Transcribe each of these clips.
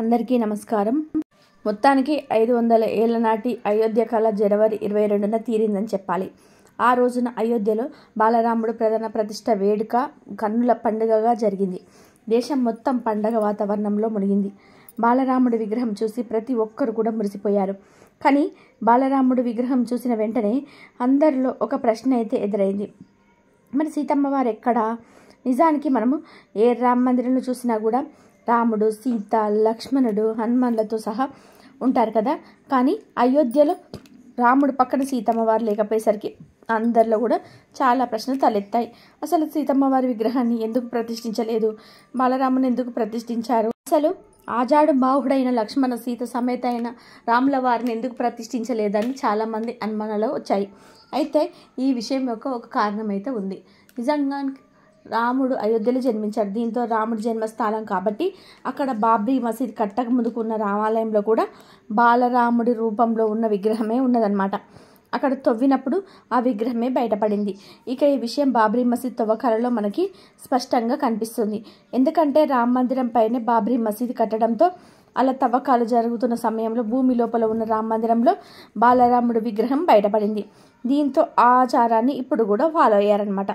అందరికీ నమస్కారం మొత్తానికి ఐదు వందల ఏళ్ల నాటి అయోధ్య కళ జనవరి ఇరవై రెండున తీరిందని చెప్పాలి ఆ రోజున అయోధ్యలో బాలరాముడు ప్రధాన ప్రతిష్ట వేడుక కన్నుల పండుగగా జరిగింది దేశం మొత్తం పండగ వాతావరణంలో మునిగింది బాలరాముడి విగ్రహం చూసి ప్రతి ఒక్కరు కూడా మురిసిపోయారు కానీ బాలరాముడి విగ్రహం చూసిన వెంటనే అందరిలో ఒక ప్రశ్న అయితే ఎదురైంది మరి సీతమ్మ వారు ఎక్కడా నిజానికి మనము ఏ రామ మందిరంలో చూసినా కూడా రాముడు సీత లక్ష్మణుడు హనుమాన్లతో సహా ఉంటారు కదా కానీ అయోధ్యలో రాముడు పక్కన సీతమ్మవారు లేకపోయేసరికి అందరిలో కూడా చాలా ప్రశ్నలు తలెత్తాయి అసలు సీతమ్మవారి విగ్రహాన్ని ఎందుకు ప్రతిష్ఠించలేదు బాలరాముని ఎందుకు ప్రతిష్ఠించారు అసలు ఆజాడు బాహుడైన లక్ష్మణ సీత సమేత అయిన రాముల వారిని ఎందుకు ప్రతిష్ఠించలేదని చాలామంది అనుమానాలు వచ్చాయి అయితే ఈ విషయం యొక్క ఒక కారణం అయితే ఉంది నిజంగా రాముడు అయోధ్యలో జన్మించాడు దీంతో రాముడు జన్మస్థానం కాబట్టి అక్కడ బాబ్రీ మసీద్ కట్టక ముందుకున్న రామాలయంలో కూడా బాలరాముడి రూపంలో ఉన్న విగ్రహమే ఉన్నదన్నమాట అక్కడ తవ్వినప్పుడు ఆ విగ్రహమే బయటపడింది ఇక ఈ విషయం బాబ్రీ మసీద్ తవ్వకాలలో మనకి స్పష్టంగా కనిపిస్తుంది ఎందుకంటే రామ మందిరం పైనే బాబ్రీ మసీద్ కట్టడంతో అలా తవ్వకాలు జరుగుతున్న సమయంలో భూమి లోపల ఉన్న రామ మందిరంలో బాలరాముడు విగ్రహం బయటపడింది దీంతో ఆచారాన్ని ఇప్పుడు కూడా ఫాలో అయ్యారనమాట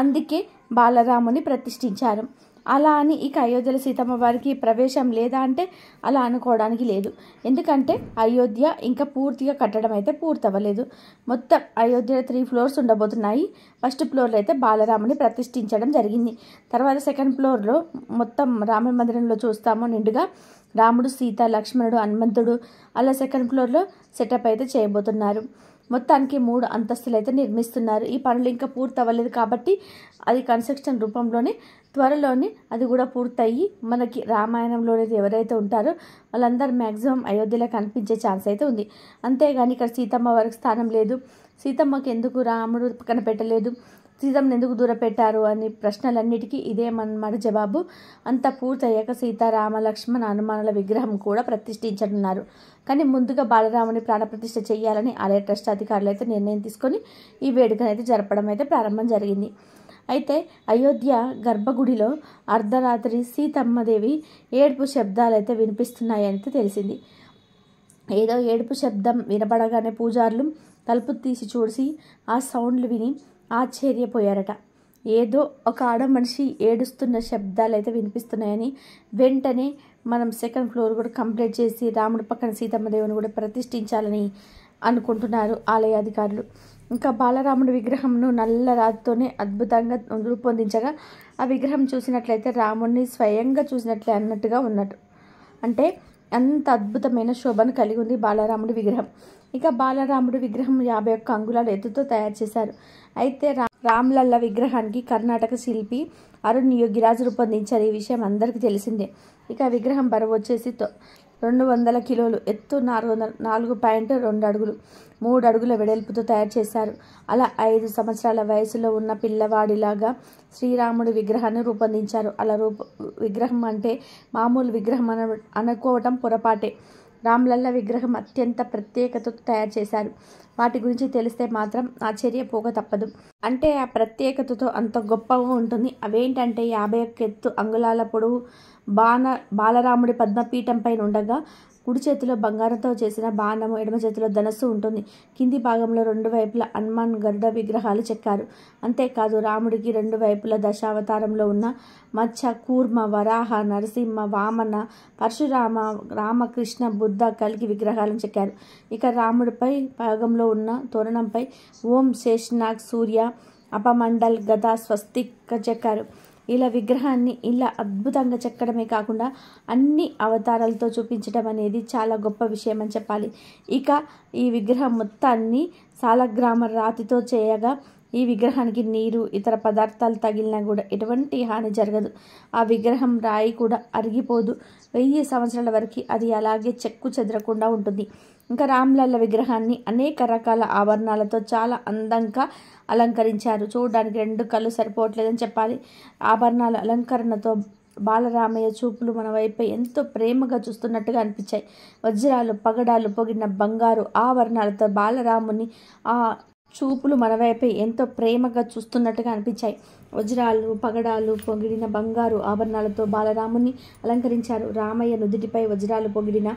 అందుకే బాలరాముని ప్రతిష్ఠించారు అలా అని ఇక అయోధ్యలో సీతమ్మ వారికి ప్రవేశం లేదా అంటే అలా అనుకోవడానికి లేదు ఎందుకంటే అయోధ్య ఇంకా పూర్తిగా కట్టడం అయితే పూర్తవ్వలేదు మొత్తం అయోధ్య త్రీ ఫ్లోర్స్ ఉండబోతున్నాయి ఫస్ట్ ఫ్లోర్లో అయితే బాలరాముని ప్రతిష్ఠించడం జరిగింది తర్వాత సెకండ్ ఫ్లోర్లో మొత్తం రామ మందిరంలో చూస్తాము నిండుగా రాముడు సీత లక్ష్మణుడు హనుమంతుడు అలా సెకండ్ ఫ్లోర్లో సెటప్ అయితే చేయబోతున్నారు మొత్తానికి మూడు అంతస్తులు అయితే నిర్మిస్తున్నారు ఈ పనులు ఇంకా పూర్తి అవ్వలేదు కాబట్టి అది కన్స్ట్రక్షన్ రూపంలోనే త్వరలోనే అది కూడా పూర్తయ్యి మనకి రామాయణంలోనే ఎవరైతే ఉంటారో వాళ్ళందరూ మ్యాక్సిమం అయోధ్యలో కనిపించే ఛాన్స్ అయితే ఉంది అంతేగాని ఇక్కడ సీతమ్మ వరకు స్థానం లేదు సీతమ్మకి ఎందుకు రాముడు కనిపెట్టలేదు సీతమ్మను ఎందుకు దూరపెట్టారు అని ప్రశ్నలన్నిటికీ ఇదేమన్నమాట జవాబు అంతా పూర్తయ్యాక సీతారామ లక్ష్మణ హనుమానుల విగ్రహం కూడా ప్రతిష్ఠించనున్నారు కానీ ముందుగా బాలరాముని ప్రాణప్రతిష్ఠ చేయాలని ఆలయ ట్రస్ట్ అధికారులు అయితే నిర్ణయం తీసుకొని ఈ వేడుకను అయితే జరపడం అయితే ప్రారంభం జరిగింది అయితే అయోధ్య గర్భగుడిలో అర్ధరాత్రి సీతమ్మదేవి ఏడుపు శబ్దాలు అయితే వినిపిస్తున్నాయని తెలిసింది ఏదో ఏడుపు శబ్దం వినపడగానే పూజారులు తలుపు తీసి చూసి ఆ సౌండ్లు విని ఆశ్చర్యపోయారట ఏదో ఒక ఆడ మనిషి ఏడుస్తున్న శబ్దాలు అయితే వినిపిస్తున్నాయని వెంటనే మనం సెకండ్ ఫ్లోర్ కూడా కంప్లీట్ చేసి రాముడి పక్కన దేవుని కూడా ప్రతిష్ఠించాలని అనుకుంటున్నారు ఆలయ అధికారులు ఇంకా బాలరాముడి విగ్రహంను నల్ల రాతితోనే అద్భుతంగా రూపొందించగా ఆ విగ్రహం చూసినట్లయితే రాముడిని స్వయంగా చూసినట్లే అన్నట్టుగా ఉన్నట్టు అంటే అంత అద్భుతమైన శోభను కలిగి ఉంది బాలరాముడి విగ్రహం ఇక బాలరాముడి విగ్రహం యాభై ఒక్క అంగుళాల ఎత్తుతో తయారు చేశారు అయితే రామ్లల్ల విగ్రహానికి కర్ణాటక శిల్పి అరుణ్ యోగిరాజు రూపొందించారు ఈ విషయం అందరికీ తెలిసిందే ఇక విగ్రహం బరువు వచ్చేసి రెండు వందల కిలోలు ఎత్తు నాలుగు వందల నాలుగు పాయింట్ రెండు అడుగులు మూడు అడుగుల వెడల్పుతో తయారు చేశారు అలా ఐదు సంవత్సరాల వయసులో ఉన్న పిల్లవాడిలాగా శ్రీరాముడి విగ్రహాన్ని రూపొందించారు అలా రూప విగ్రహం అంటే మామూలు విగ్రహం అన అనుకోవటం పొరపాటే రామ్లల్ల విగ్రహం అత్యంత ప్రత్యేకతతో తయారు చేశారు వాటి గురించి తెలిస్తే మాత్రం పోక తప్పదు అంటే ఆ ప్రత్యేకతతో అంత గొప్పగా ఉంటుంది అవేంటంటే యాభై ఒక్క ఎత్తు అంగుళాల పొడవు బాణ బాలరాముడి పద్మపీఠంపై ఉండగా కుడి చేతిలో బంగారంతో చేసిన బాణము ఎడమ చేతిలో ధనస్సు ఉంటుంది కింది భాగంలో రెండు వైపుల హనుమాన్ గరుడ విగ్రహాలు చెక్కారు అంతేకాదు రాముడికి రెండు వైపుల దశావతారంలో ఉన్న మత్స్య కూర్మ వరాహ నరసింహ వామన పరశురామ రామకృష్ణ బుద్ధ కలిగి విగ్రహాలను చెక్కారు ఇక రాముడిపై భాగంలో ఉన్న తోరణంపై ఓం శేష్నాగ్ సూర్య అపమండల్ గత స్వస్తిక చెక్కారు ఇలా విగ్రహాన్ని ఇలా అద్భుతంగా చెక్కడమే కాకుండా అన్ని అవతారాలతో చూపించడం అనేది చాలా గొప్ప విషయం అని చెప్పాలి ఇక ఈ విగ్రహం మొత్తాన్ని సాలగ్రామ రాతితో చేయగా ఈ విగ్రహానికి నీరు ఇతర పదార్థాలు తగిలినా కూడా ఎటువంటి హాని జరగదు ఆ విగ్రహం రాయి కూడా అరిగిపోదు వెయ్యి సంవత్సరాల వరకు అది అలాగే చెక్కు చెదరకుండా ఉంటుంది ఇంకా రామ్లల్ల విగ్రహాన్ని అనేక రకాల ఆభరణాలతో చాలా అందంగా అలంకరించారు చూడడానికి రెండు కళ్ళు సరిపోవట్లేదని చెప్పాలి ఆభరణాల అలంకరణతో బాలరామయ్య చూపులు మన వైపు ఎంతో ప్రేమగా చూస్తున్నట్టుగా అనిపించాయి వజ్రాలు పగడాలు పొగిడిన బంగారు ఆభరణాలతో బాలరాముని ఆ చూపులు మనవైపై ఎంతో ప్రేమగా చూస్తున్నట్టుగా అనిపించాయి వజ్రాలు పగడాలు పొగిడిన బంగారు ఆభరణాలతో బాలరాముని అలంకరించారు రామయ్య నుదుటిపై వజ్రాలు పొగిడిన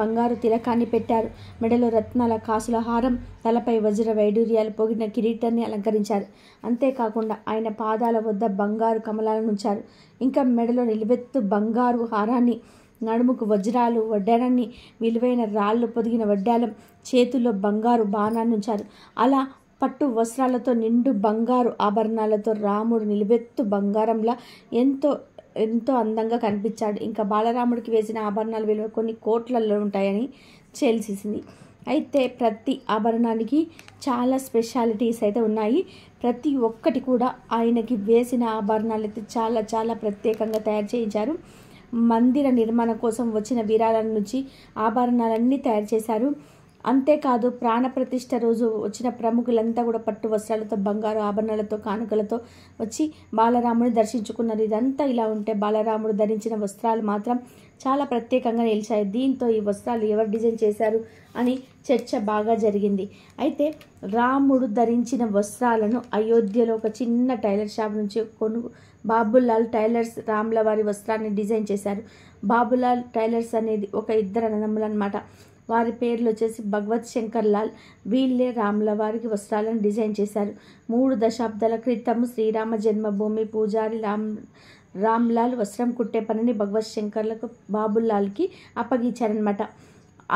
బంగారు తిలకాన్ని పెట్టారు మెడలో రత్నాల కాసుల హారం తలపై వజ్ర వైడూర్యాలు పొగిడిన కిరీటాన్ని అలంకరించారు అంతేకాకుండా ఆయన పాదాల వద్ద బంగారు కమలాలను ఉంచారు ఇంకా మెడలో నిలువెత్తు బంగారు హారాన్ని నడుముకు వజ్రాలు వడ్డారాన్ని విలువైన రాళ్ళు పొదిగిన వడ్డాలం చేతుల్లో బంగారు బాణాన్ని ఉంచారు అలా పట్టు వస్త్రాలతో నిండు బంగారు ఆభరణాలతో రాముడు నిలబెత్తు బంగారంలా ఎంతో ఎంతో అందంగా కనిపించాడు ఇంకా బాలరాముడికి వేసిన ఆభరణాలు విలువ కొన్ని కోట్లలో ఉంటాయని చేల్సేసింది అయితే ప్రతి ఆభరణానికి చాలా స్పెషాలిటీస్ అయితే ఉన్నాయి ప్రతి ఒక్కటి కూడా ఆయనకి వేసిన ఆభరణాలు అయితే చాలా చాలా ప్రత్యేకంగా తయారు చేయించారు మందిర నిర్మాణం కోసం వచ్చిన విరాళాల నుంచి ఆభరణాలన్నీ తయారు చేశారు అంతేకాదు ప్రాణప్రతిష్ఠ రోజు వచ్చిన ప్రముఖులంతా కూడా పట్టు వస్త్రాలతో బంగారు ఆభరణాలతో కానుకలతో వచ్చి బాలరాముని దర్శించుకున్నారు ఇదంతా ఇలా ఉంటే బాలరాముడు ధరించిన వస్త్రాలు మాత్రం చాలా ప్రత్యేకంగా నిలిచాయి దీంతో ఈ వస్త్రాలు ఎవరు డిజైన్ చేశారు అని చర్చ బాగా జరిగింది అయితే రాముడు ధరించిన వస్త్రాలను అయోధ్యలో ఒక చిన్న టైలర్ షాప్ నుంచి కొను బాబులాల్ టైలర్స్ రాముల వారి వస్త్రాన్ని డిజైన్ చేశారు బాబులాల్ టైలర్స్ అనేది ఒక ఇద్దరు అన్నదమ్ములు అనమాట వారి పేర్లు వచ్చేసి భగవత్ శంకర్ లాల్ వీళ్ళే రాముల వారికి వస్త్రాలను డిజైన్ చేశారు మూడు దశాబ్దాల క్రితం శ్రీరామ జన్మభూమి పూజారి రామ్ రామ్లాల్ వస్త్రం కుట్టే పనిని భగవత్ శంకర్లకు బాబుల్లాల్కి అప్పగించారనమాట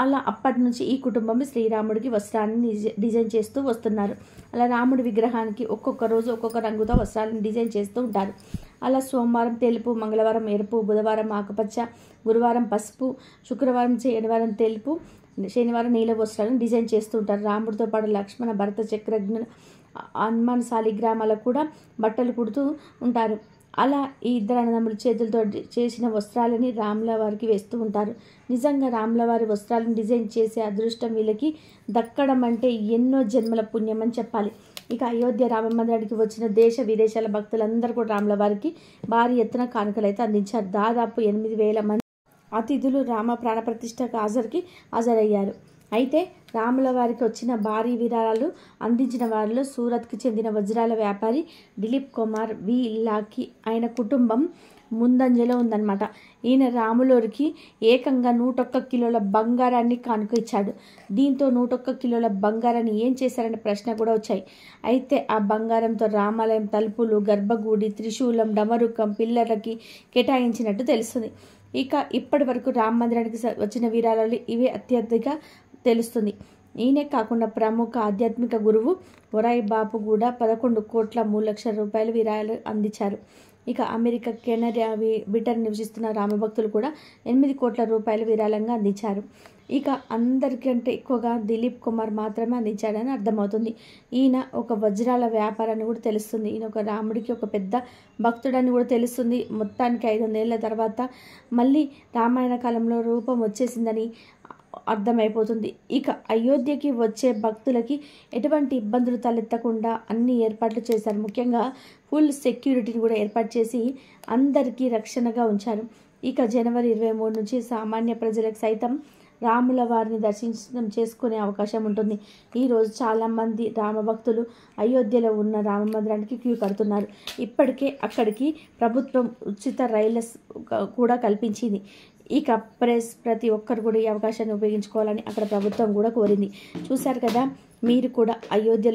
అలా అప్పటి నుంచి ఈ కుటుంబం శ్రీరాముడికి వస్త్రాన్ని డిజైన్ చేస్తూ వస్తున్నారు అలా రాముడి విగ్రహానికి ఒక్కొక్క రోజు ఒక్కొక్క రంగుతో వస్త్రాలను డిజైన్ చేస్తూ ఉంటారు అలా సోమవారం తెలుపు మంగళవారం ఎరుపు బుధవారం ఆకుపచ్చ గురువారం పసుపు శుక్రవారం శనివారం తెలుపు శనివారం నీల వస్త్రాలను డిజైన్ చేస్తూ ఉంటారు రాముడితో పాటు లక్ష్మణ భరత చక్రజ్ఞ హనుమాన్ గ్రామాలకు కూడా బట్టలు కుడుతూ ఉంటారు అలా ఈ ఇద్దరు అన్నదమ్ములు చేతులతో చేసిన వస్త్రాలని రాములవారికి వేస్తూ ఉంటారు నిజంగా వారి వస్త్రాలను డిజైన్ చేసే అదృష్టం వీళ్ళకి దక్కడం అంటే ఎన్నో జన్మల పుణ్యం అని చెప్పాలి ఇక అయోధ్య రామమందిరానికి వచ్చిన దేశ విదేశాల భక్తులందరూ కూడా వారికి భారీ ఎత్తున కానుకలు అయితే అందించారు దాదాపు ఎనిమిది వేల మంది అతిథులు రామ ప్రతిష్టకు హాజరుకి హాజరయ్యారు అయితే రాముల వారికి వచ్చిన భారీ విరాళాలు అందించిన వారిలో సూరత్కి చెందిన వజ్రాల వ్యాపారి దిలీప్ కుమార్ వి లాకి ఆయన కుటుంబం ముందంజలో ఉందన్నమాట ఈయన రాములోరికి ఏకంగా నూటొక్క కిలోల బంగారాన్ని కానుక ఇచ్చాడు దీంతో నూటొక్క కిలోల బంగారాన్ని ఏం చేశారనే ప్రశ్న కూడా వచ్చాయి అయితే ఆ బంగారంతో రామాలయం తలుపులు గర్భగుడి త్రిశూలం డమరుకం పిల్లలకి కేటాయించినట్టు తెలుస్తుంది ఇక ఇప్పటి వరకు రామ మందిరానికి వచ్చిన విరాళాలు ఇవే అత్యధిక తెలుస్తుంది ఈయనే కాకుండా ప్రముఖ ఆధ్యాత్మిక గురువు ఒరాయి బాపు కూడా పదకొండు కోట్ల మూడు లక్షల రూపాయలు విరాళాలు అందించారు ఇక అమెరికా కెనరియా బ్రిటన్ నివసిస్తున్న రామభక్తులు కూడా ఎనిమిది కోట్ల రూపాయలు విరాళంగా అందించారు ఇక అందరికంటే ఎక్కువగా దిలీప్ కుమార్ మాత్రమే అందించాడని అర్థమవుతుంది ఈయన ఒక వజ్రాల వ్యాపారాన్ని కూడా తెలుస్తుంది ఈయన ఒక రాముడికి ఒక పెద్ద భక్తుడని కూడా తెలుస్తుంది మొత్తానికి ఐదు వందేళ్ల తర్వాత మళ్ళీ రామాయణ కాలంలో రూపం వచ్చేసిందని అర్థమైపోతుంది ఇక అయోధ్యకి వచ్చే భక్తులకి ఎటువంటి ఇబ్బందులు తలెత్తకుండా అన్ని ఏర్పాట్లు చేశారు ముఖ్యంగా ఫుల్ సెక్యూరిటీని కూడా ఏర్పాటు చేసి అందరికీ రక్షణగా ఉంచారు ఇక జనవరి ఇరవై మూడు నుంచి సామాన్య ప్రజలకు సైతం రాముల వారిని దర్శనం చేసుకునే అవకాశం ఉంటుంది ఈరోజు చాలామంది రామభక్తులు అయోధ్యలో ఉన్న రామ మందిరానికి క్యూ కడుతున్నారు ఇప్పటికే అక్కడికి ప్రభుత్వం ఉచిత రైళ్ళ కూడా కల్పించింది ఇక ప్రెస్ ప్రతి ఒక్కరు కూడా ఈ అవకాశాన్ని ఉపయోగించుకోవాలని అక్కడ ప్రభుత్వం కూడా కోరింది చూశారు కదా మీరు కూడా అయోధ్యలో